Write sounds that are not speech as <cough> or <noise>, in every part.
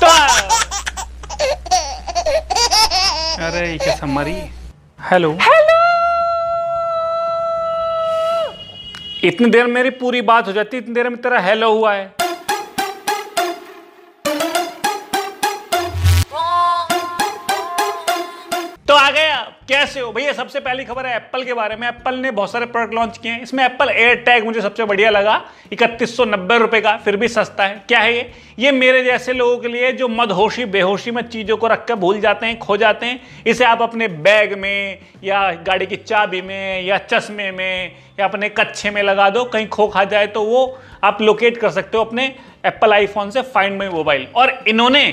<laughs> अरे कैसा मरी हेलो हेलो इतनी देर मेरी पूरी बात हो जाती इतनी देर में तेरा हेलो हुआ है तो आ गया कैसे हो भैया सबसे पहली खबर है एप्पल के बारे में एप्पल ने बहुत सारे प्रोडक्ट लॉन्च किए हैं इसमें एप्पल एयर टैग मुझे सबसे बढ़िया लगा इकतीस रुपए का फिर भी सस्ता है क्या है ये ये मेरे जैसे लोगों के लिए जो मदहोशी बेहोशी में चीज़ों को रख कर भूल जाते हैं खो जाते हैं इसे आप अपने बैग में या गाड़ी की चाबी में या चश्मे में या अपने कच्छे में लगा दो कहीं खो खा जाए तो वो आप लोकेट कर सकते हो अपने एप्पल आईफोन से फाइंड माई मोबाइल और इन्होंने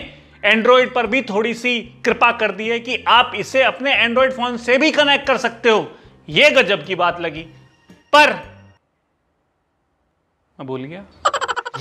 एंड्रॉयड पर भी थोड़ी सी कृपा कर दी है कि आप इसे अपने एंड्रॉयड फोन से भी कनेक्ट कर सकते हो यह गजब की बात लगी पर मैं भूल गया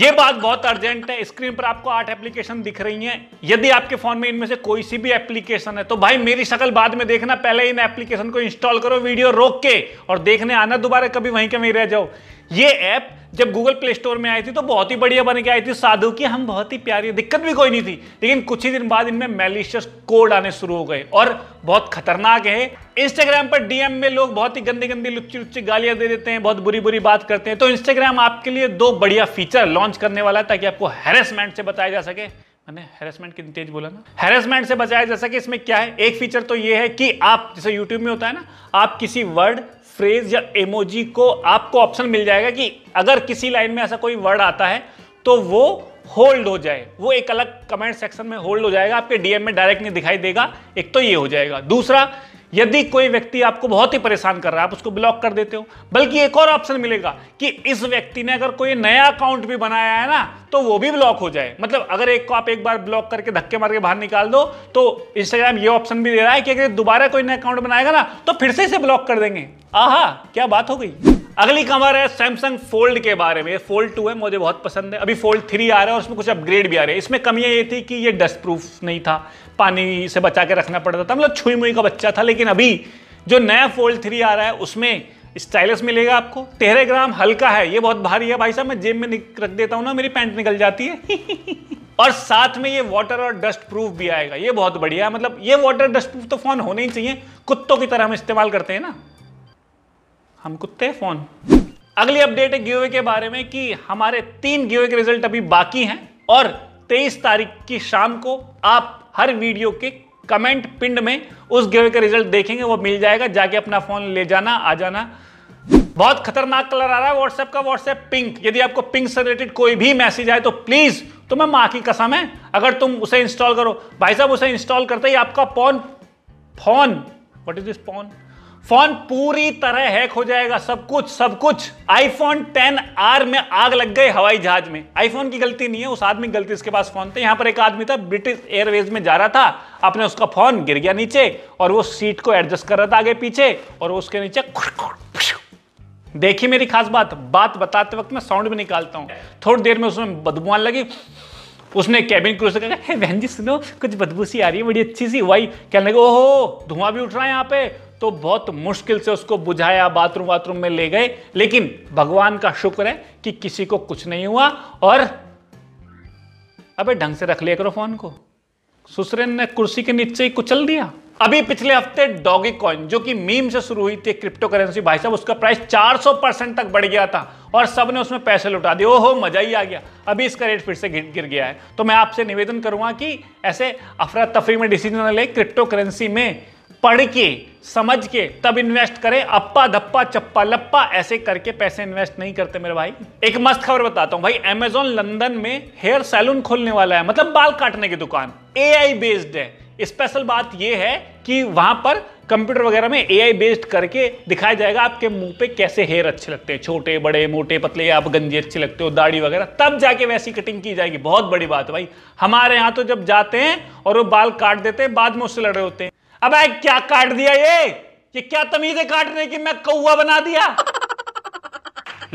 ये बात बहुत अर्जेंट है स्क्रीन पर आपको आठ एप्लीकेशन दिख रही हैं यदि आपके फोन में इनमें से कोई सी भी एप्लीकेशन है तो भाई मेरी शक्ल बाद में देखना पहले इन एप्लीकेशन को इंस्टॉल करो वीडियो रोक के और देखने आना दोबारा कभी वहीं के वहीं रह जाओ ये ऐप जब गूगल प्ले स्टोर में आई थी तो बहुत ही बढ़िया बन के आई थी साधु की हम बहुत ही प्यारी दिक्कत भी कोई नहीं थी लेकिन कुछ ही दिन बाद इनमें मेलिशियस कोड आने शुरू हो गए और बहुत खतरनाक है इंस्टाग्राम पर डीएम में लोग बहुत ही गंदी गंदी लुच्ची लुच्ची गालियां दे देते हैं बहुत बुरी बुरी बात करते हैं तो इंस्टाग्राम आपके लिए दो बढ़िया फीचर लॉन्च करने वाला है ताकि आपको हैरेसमेंट से बताया जा सके मैंने हेरासमेंट कितनी तेज बोला ना हेरासमेंट से बचाया जा सके इसमें क्या है एक फीचर तो ये है कि आप जैसे यूट्यूब में होता है ना आप किसी वर्ड फ्रेज या इमोजी को आपको ऑप्शन मिल जाएगा कि अगर किसी लाइन में ऐसा कोई वर्ड आता है तो वो होल्ड हो जाए वो एक अलग कमेंट सेक्शन में होल्ड हो जाएगा आपके डीएम में डायरेक्ट नहीं दिखाई देगा एक तो ये हो जाएगा दूसरा यदि कोई व्यक्ति आपको बहुत ही परेशान कर रहा है आप उसको ब्लॉक कर देते हो बल्कि एक और ऑप्शन मिलेगा कि इस व्यक्ति ने अगर कोई नया अकाउंट भी बनाया है ना तो वो भी ब्लॉक हो जाए मतलब अगर एक को आप एक बार ब्लॉक करके धक्के मार के बाहर निकाल दो तो इंस्टाग्राम ये ऑप्शन भी दे रहा है कि अगर दोबारा कोई नया अकाउंट बनाएगा ना तो फिर से इसे ब्लॉक कर देंगे आहा क्या बात हो गई अगली खबर है सैमसंग फोल्ड के बारे में ये फोल्ड टू है मुझे बहुत पसंद है अभी फोल्ड थ्री आ रहा है और उसमें कुछ अपग्रेड भी आ रहे हैं इसमें कमियाँ ये थी कि ये डस्ट प्रूफ नहीं था पानी से बचा के रखना पड़ता था मतलब छुई मुई का बच्चा था लेकिन अभी जो नया फोल्ड थ्री आ रहा है उसमें स्टाइलस मिलेगा आपको तेरह ग्राम हल्का है ये बहुत भारी है भाई साहब मैं जेब में रख देता हूँ ना मेरी पैंट निकल जाती है <laughs> और साथ में ये वाटर और डस्ट प्रूफ भी आएगा ये बहुत बढ़िया है मतलब ये वाटर डस्ट प्रूफ तो फोन होने ही चाहिए कुत्तों की तरह हम इस्तेमाल करते हैं ना हम कुत्ते फोन अगली अपडेट है गिवे के बारे में कि हमारे तीन गिवे के रिजल्ट अभी बाकी हैं और 23 तारीख की शाम को आप हर वीडियो के कमेंट पिंड में उस गिवे का रिजल्ट देखेंगे वो मिल जाएगा जाके अपना फोन ले जाना आ जाना बहुत खतरनाक कलर आ रहा है व्हाट्सएप का व्हाट्सएप पिंक यदि आपको पिंक से रिलेटेड कोई भी मैसेज आए तो प्लीज तुम्हें माँ की कसम है अगर तुम उसे इंस्टॉल करो भाई साहब उसे इंस्टॉल करते ही आपका phone phone what is this phone phone पूरी तरह हैक हो जाएगा सब कुछ सब कुछ आईफोन आर में आग लग गई हवाई जहाज में आईफोन की गलती नहीं है उस आदमी की गलती इसके पास फोन था यहाँ पर एक आदमी था ब्रिटिश एयरवेज में जा रहा था अपने उसका फोन गिर गया नीचे और वो सीट को एडजस्ट कर रहा था आगे पीछे और उसके नीचे देखिए मेरी खास बात बात बताते वक्त मैं साउंड भी निकालता हूँ थोड़ी देर में उसमें आने लगी उसने कैबिन क्रू से कहा बहन जी सुनो कुछ बदबू सी आ रही है बड़ी अच्छी सी वाई कहने लगे ओहो धुआं भी उठ रहा है यहाँ पे तो बहुत मुश्किल से उसको बुझाया बाथरूम बाथरूम में ले गए लेकिन भगवान का शुक्र है कि किसी को कुछ नहीं हुआ और अबे ढंग से रख लिया करो फोन को सुसरेन ने कुर्सी के नीचे ही कुचल दिया अभी पिछले हफ्ते डॉगी कॉइन जो कि मीम से शुरू हुई थी क्रिप्टो करेंसी भाई साहब उसका प्राइस 400 परसेंट तक बढ़ गया था और सब ने उसमें पैसे लुटा दिए ओहो मजा ही आ गया अभी इसका रेट फिर से गिर गिर गया है तो मैं आपसे निवेदन करूंगा कि ऐसे अफरा तफरी में डिसीजन ले क्रिप्टो करेंसी में पढ़ के समझ के तब इन्वेस्ट करें अप्पा धप्पा चप्पा लप्पा ऐसे करके पैसे इन्वेस्ट नहीं करते मेरे भाई एक मस्त खबर बताता हूं भाई अमेजोन लंदन में हेयर सैलून खोलने वाला है मतलब बाल काटने की दुकान ए बेस्ड है स्पेशल बात यह है कि वहां पर कंप्यूटर वगैरह में एआई बेस्ड करके दिखाया जाएगा आपके मुंह पे कैसे हेयर अच्छे लगते हैं छोटे बड़े मोटे पतले आप गंजे अच्छे लगते हो दाढ़ी वगैरह तब जाके वैसी कटिंग की जाएगी बहुत बड़ी बात है भाई हमारे यहाँ तो जब जाते हैं और वो बाल काट देते हैं बाद में उससे लड़े होते हैं अब क्या काट दिया ये कि क्या तमीज है काटने की मैं कौआ बना दिया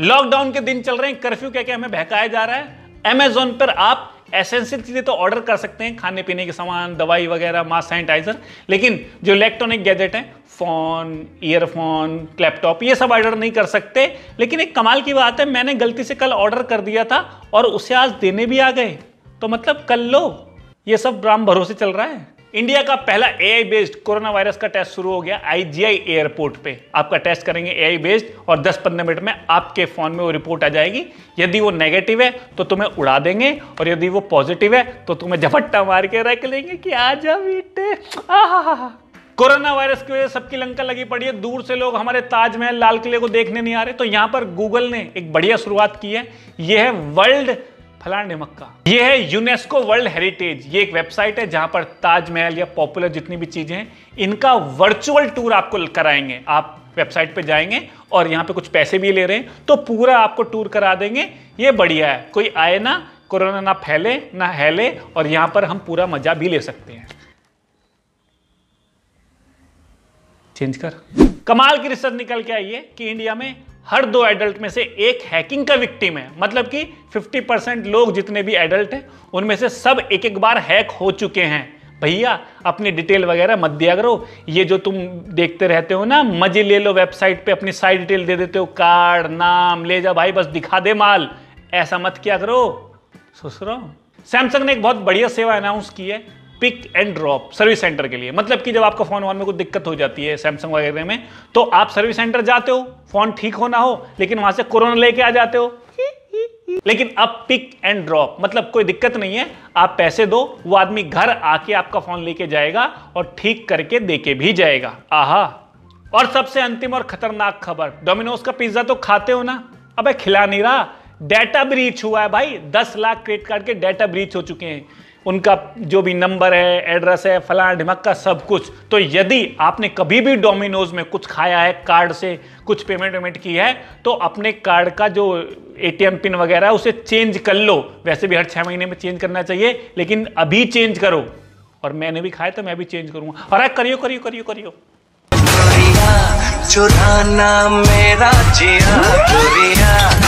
लॉकडाउन के दिन चल रहे हैं कर्फ्यू क्या क्या हमें बहकाया जा रहा है अमेजोन पर आप एसेंशियल चीज़ें तो ऑर्डर कर सकते हैं खाने पीने के सामान दवाई वगैरह मास्क सैनिटाइजर लेकिन जो इलेक्ट्रॉनिक गैजेट हैं फ़ोन ईयरफोन लैपटॉप ये सब ऑर्डर नहीं कर सकते लेकिन एक कमाल की बात है मैंने गलती से कल ऑर्डर कर दिया था और उसे आज देने भी आ गए तो मतलब कल लो ये सब राम भरोसे चल रहा है इंडिया का पहला एआई बेस्ड कोरोना वायरस का टेस्ट शुरू हो गया आईजीआई एयरपोर्ट पे आपका टेस्ट करेंगे एआई बेस्ड और 10-15 मिनट में आपके फोन में वो रिपोर्ट आ जाएगी यदि वो नेगेटिव है तो तुम्हें उड़ा देंगे और यदि वो पॉजिटिव है तो तुम्हें झपट्टा मार के रख लेंगे कि आ जा बेटे कोरोना वायरस की वजह से सबकी लंका लगी पड़ी है दूर से लोग हमारे ताजमहल लाल किले को देखने नहीं आ रहे तो यहाँ पर गूगल ने एक बढ़िया शुरुआत की है यह है वर्ल्ड फलाने मक्का ये है यूनेस्को वर्ल्ड हेरिटेज ये एक वेबसाइट है जहां पर ताजमहल या पॉपुलर जितनी भी चीजें हैं इनका वर्चुअल टूर आपको कराएंगे आप वेबसाइट पे जाएंगे और यहाँ पे कुछ पैसे भी ले रहे हैं तो पूरा आपको टूर करा देंगे ये बढ़िया है कोई आए ना कोरोना ना फैले ना हैले और यहाँ पर हम पूरा मजा भी ले सकते हैं चेंज कर कमाल की रिसर्च निकल के आई है कि इंडिया में हर दो एडल्ट में से एक हैकिंग का विक्टिम है मतलब कि 50 परसेंट लोग जितने भी एडल्ट हैं उनमें से सब एक एक बार हैक हो चुके हैं भैया अपनी डिटेल वगैरह मत दिया करो ये जो तुम देखते रहते हो ना मजे ले लो वेबसाइट पे अपनी सारी डिटेल दे देते हो कार्ड नाम ले जा भाई बस दिखा दे माल ऐसा मत क्या करो सोच रहा हूँ सैमसंग ने एक बहुत बढ़िया सेवा अनाउंस की है pick and drop service centre के लिए मतलब कि जब आपका फोन वन में कोई दिक्कत हो जाती है सैमसंग वगैरह में तो आप सर्विस सेंटर जाते हो फोन ठीक होना हो लेकिन वहां से कोरोना लेके आ जाते हो लेकिन अब पिक एंड ड्रॉप मतलब कोई दिक्कत नहीं है आप पैसे दो वो आदमी घर आके आपका फोन लेके जाएगा और ठीक करके देके भी जाएगा आहा और सबसे अंतिम और खतरनाक खबर डोमिनोज का पिज्जा तो खाते हो ना अबे खिला नहीं रहा डेटा ब्रीच हुआ है भाई दस लाख क्रेडिट कार्ड के डेटा ब्रीच हो चुके हैं उनका जो भी नंबर है एड्रेस है फलाना ढिमक का सब कुछ तो यदि आपने कभी भी डोमिनोज में कुछ खाया है कार्ड से कुछ पेमेंट वेमेंट की है तो अपने कार्ड का जो एटीएम पिन वगैरह है उसे चेंज कर लो वैसे भी हर छः महीने में चेंज करना चाहिए लेकिन अभी चेंज करो और मैंने भी खाया तो मैं भी चेंज करूँगा और करियो करियो करियो करियो चुराना मेरा जिया